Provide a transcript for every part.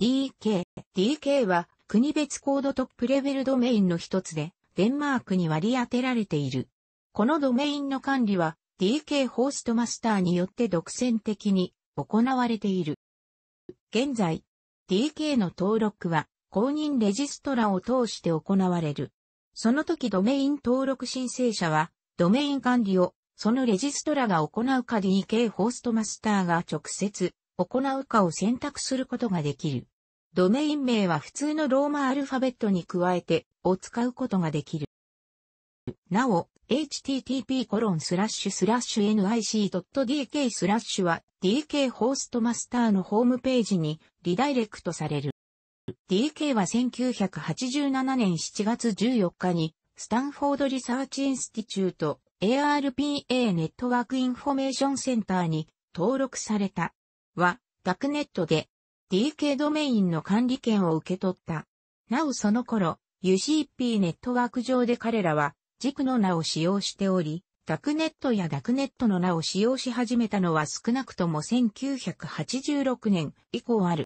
DK。DK は国別コードトップレベルドメインの一つで、デンマークに割り当てられている。このドメインの管理は DK ホーストマスターによって独占的に行われている。現在、DK の登録は公認レジストラを通して行われる。その時ドメイン登録申請者は、ドメイン管理をそのレジストラが行うか DK ホーストマスターが直接行うかを選択することができる。ドメイン名は普通のローマアルファベットに加えて、を使うことができる。なお、http://nic.dk スラッシュは DK ホーストマスターのホームページにリダイレクトされる。DK は1987年7月14日にスタンフォードリサーチインスティチュート ARPA ネットワークインフォメーションセンターに登録された。は、ダクネットで DK ドメインの管理権を受け取った。なおその頃、UCP ネットワーク上で彼らは、軸の名を使用しており、ダクネットやダクネットの名を使用し始めたのは少なくとも1986年以降ある。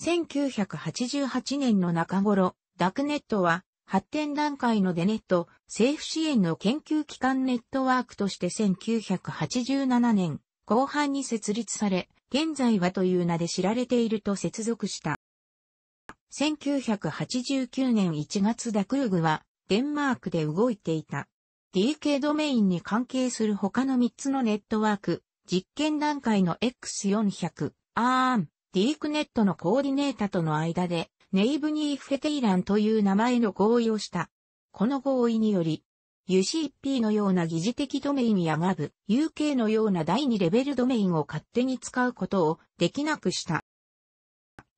1988年の中頃、ダクネットは発展段階のデネット、政府支援の研究機関ネットワークとして1987年後半に設立され、現在はという名で知られていると接続した。1989年1月ダクーグはデンマークで動いていた。DK ドメインに関係する他の3つのネットワーク、実験段階の X400、ARM、DeepNet のコーディネータとの間で、ネイブニー・フェテイランという名前の合意をした。この合意により、UCP のような疑似的ドメインや g ブ、UK のような第2レベルドメインを勝手に使うことをできなくした。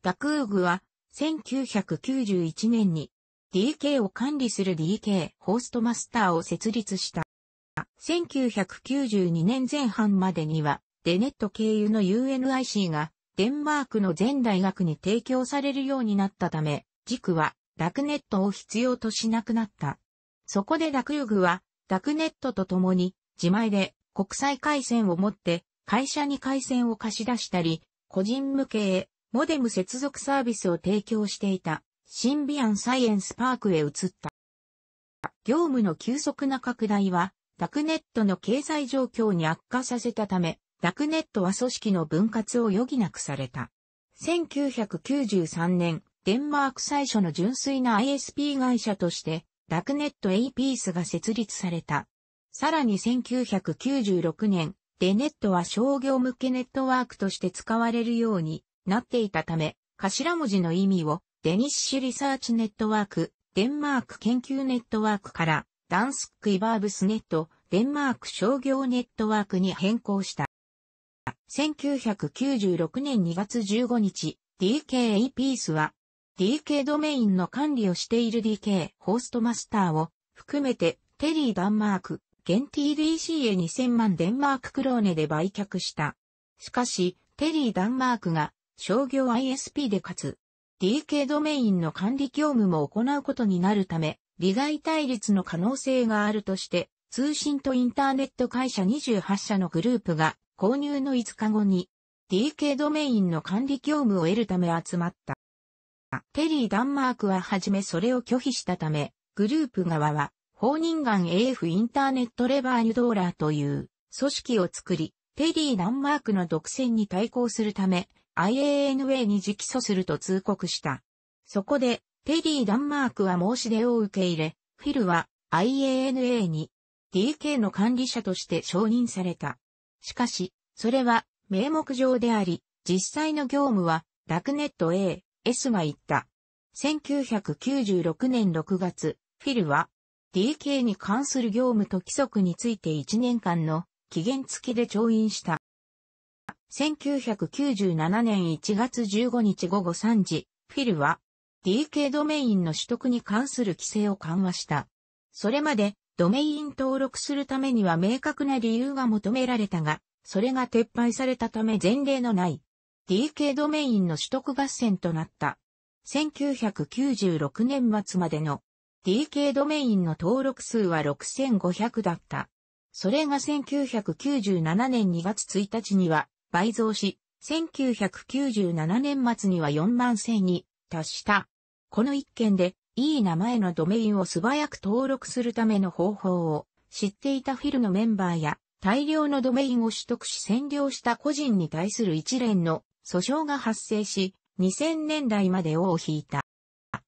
ダクーグは1991年に DK を管理する DK ホーストマスターを設立した。1992年前半までにはデネット経由の UNIC がデンマークの全大学に提供されるようになったため、軸はダクネットを必要としなくなった。そこでラクユグは、ダクネットと共に、自前で国際回線を持って、会社に回線を貸し出したり、個人向けへ、モデム接続サービスを提供していた、シンビアンサイエンスパークへ移った。業務の急速な拡大は、ダクネットの経済状況に悪化させたため、ダクネットは組織の分割を余儀なくされた。1993年、デンマーク最初の純粋な ISP 会社として、ラクネット A ピースが設立された。さらに1996年、デネットは商業向けネットワークとして使われるようになっていたため、頭文字の意味をデニッシュリサーチネットワーク、デンマーク研究ネットワークから、ダンスックイバーブスネット、デンマーク商業ネットワークに変更した。1996年2月15日、DKA ピースは DK ドメインの管理をしている DK ホーストマスターを含めてテリーダンマーク、現 TDC へ2000万デンマーククローネで売却した。しかし、テリーダンマークが商業 ISP でかつ、DK ドメインの管理業務も行うことになるため、利害対立の可能性があるとして、通信とインターネット会社28社のグループが購入の5日後に DK ドメインの管理業務を得るため集まった。ペテリー・ダンマークははじめそれを拒否したため、グループ側は、法人間 AF インターネットレバーニュドーラーという組織を作り、テリー・ダンマークの独占に対抗するため、IANA に直訴すると通告した。そこで、テリー・ダンマークは申し出を受け入れ、フィルは IANA に DK の管理者として承認された。しかし、それは名目上であり、実際の業務は、ダクネット A、S が言った。1996年6月、フィルは DK に関する業務と規則について1年間の期限付きで調印した。1997年1月15日午後3時、フィルは DK ドメインの取得に関する規制を緩和した。それまでドメイン登録するためには明確な理由が求められたが、それが撤廃されたため前例のない DK ドメインの取得合戦となった。1996年末までの DK ドメインの登録数は6500だった。それが1997年2月1日には倍増し、1997年末には4万1000に達した。この一件で、いい名前のドメインを素早く登録するための方法を知っていたフィルのメンバーや大量のドメインを取得し占領した個人に対する一連の訴訟が発生し、2000年代まで尾を引いた。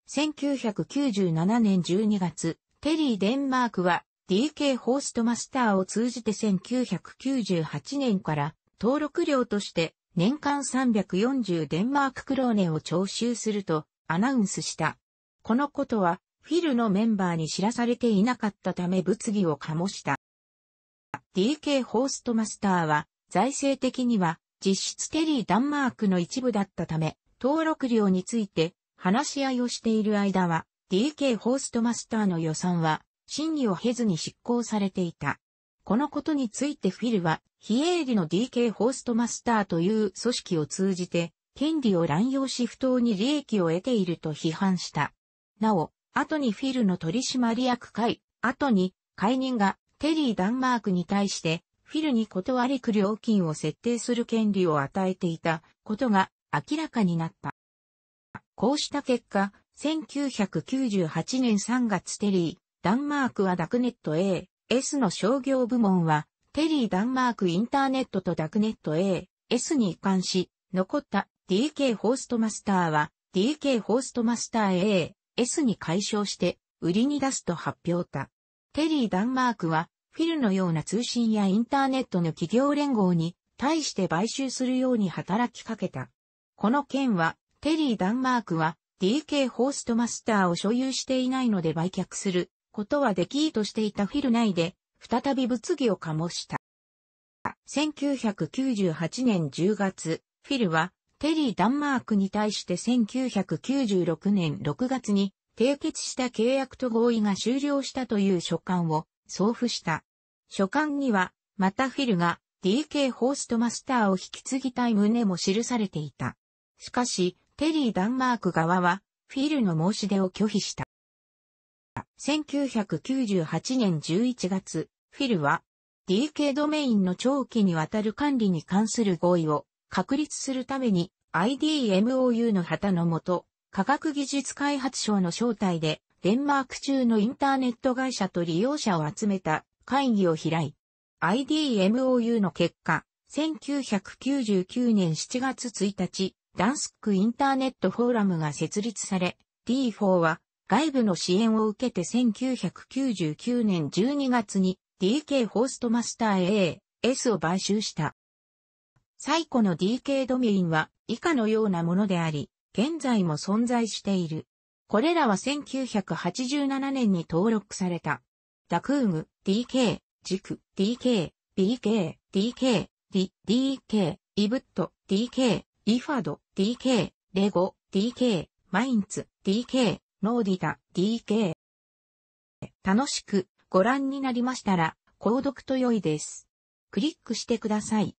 1997年12月、テリー・デンマークは DK ホーストマスターを通じて1998年から登録料として年間340デンマーククローネを徴収するとアナウンスした。このことはフィルのメンバーに知らされていなかったため物議を醸した。DK ホーストマスターは財政的には実質テリーダンマークの一部だったため、登録料について話し合いをしている間は、DK ホーストマスターの予算は、審議を経ずに執行されていた。このことについてフィルは、非営利の DK ホーストマスターという組織を通じて、権利を乱用し不当に利益を得ていると批判した。なお、後にフィルの取締役会、後に解任がテリー・ダンマークに対してフィルに断りく料金を設定する権利を与えていたことが明らかになった。こうした結果、1998年3月テリー、ダンマークはダクネット A、S の商業部門は、テリーダンマークインターネットとダクネット A、S に移管し、残った DK ホーストマスターは、DK ホーストマスター A、S に解消して、売りに出すと発表た。テリー・ダンマークは、フィルのような通信やインターネットの企業連合に対して買収するように働きかけた。この件は、テリー・ダンマークは DK ホーストマスターを所有していないので売却することはできいとしていたフィル内で、再び物議を醸した。1998年10月、フィルはテリー・ダンマークに対して1996年6月に締結した契約と合意が終了したという書簡を送付した。書簡には、またフィルが DK ホーストマスターを引き継ぎたい旨も記されていた。しかし、テリー・ダンマーク側は、フィルの申し出を拒否した。1998年11月、フィルは、DK ドメインの長期にわたる管理に関する合意を確立するために IDMOU の旗のもと、科学技術開発省の招待でデンマーク中のインターネット会社と利用者を集めた会議を開い、IDMOU の結果、1999年7月1日、ダンスクインターネットフォーラムが設立され、D4 は外部の支援を受けて1999年12月に DK ホーストマスター AAS を買収した。最古の DK ドメインは以下のようなものであり、現在も存在している。これらは1987年に登録された。ダクーグ、DK、ジク、DK、BK、DK、リ、DK、イブット、DK、イファド、DK、レゴ、DK、マインツ、DK、ノーディタ、DK。楽しくご覧になりましたら、購読と良いです。クリックしてください。